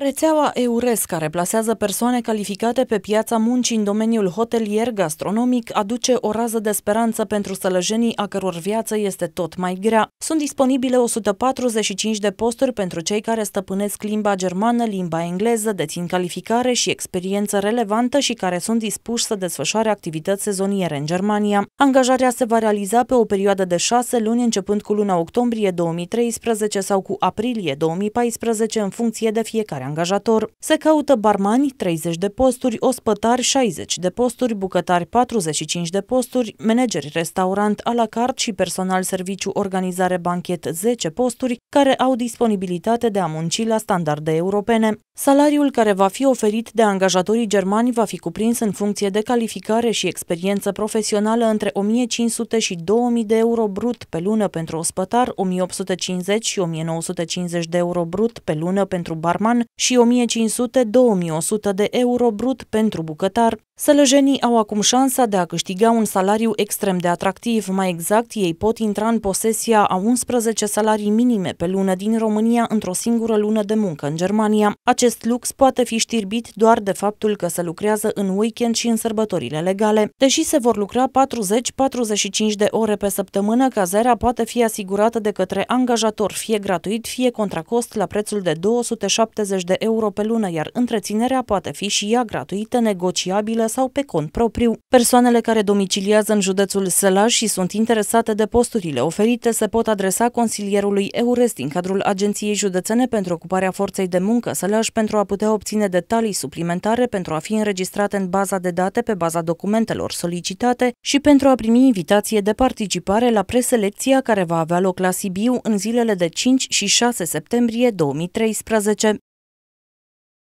Rețeaua EURES, care plasează persoane calificate pe piața muncii în domeniul hotelier gastronomic, aduce o rază de speranță pentru sălăjenii a căror viață este tot mai grea. Sunt disponibile 145 de posturi pentru cei care stăpânesc limba germană, limba engleză, dețin calificare și experiență relevantă și care sunt dispuși să desfășoare activități sezoniere în Germania. Angajarea se va realiza pe o perioadă de șase luni, începând cu luna octombrie 2013 sau cu aprilie 2014, în funcție de fiecare angajator, se caută barmani 30 de posturi, ospătari 60 de posturi, bucătari 45 de posturi, manageri restaurant a la cart și personal serviciu organizare banchet 10 posturi, care au disponibilitate de a munci la standarde europene. Salariul care va fi oferit de angajatorii germani va fi cuprins în funcție de calificare și experiență profesională între 1500 și 2000 de euro brut pe lună pentru ospătar, 1850 și 1950 de euro brut pe lună pentru barman și 1500-2100 de euro brut pentru bucătar Sălăjenii au acum șansa de a câștiga un salariu extrem de atractiv. Mai exact, ei pot intra în posesia a 11 salarii minime pe lună din România într-o singură lună de muncă în Germania. Acest lux poate fi știrbit doar de faptul că se lucrează în weekend și în sărbătorile legale. Deși se vor lucra 40-45 de ore pe săptămână, cazarea poate fi asigurată de către angajator, fie gratuit, fie contracost, la prețul de 270 de euro pe lună, iar întreținerea poate fi și ea gratuită, negociabilă familiile sau pe cont propriu. Persoanele care domiciliază în județul Sălaj și sunt interesate de posturile oferite se pot adresa consilierului Eurest din cadrul Agenției Județene pentru Ocuparea Forței de Muncă Sălaj pentru a putea obține detalii suplimentare pentru a fi înregistrate în baza de date pe baza documentelor solicitate și pentru a primi invitație de participare la preselecția care va avea loc la Sibiu în zilele de 5 și 6 septembrie 2013.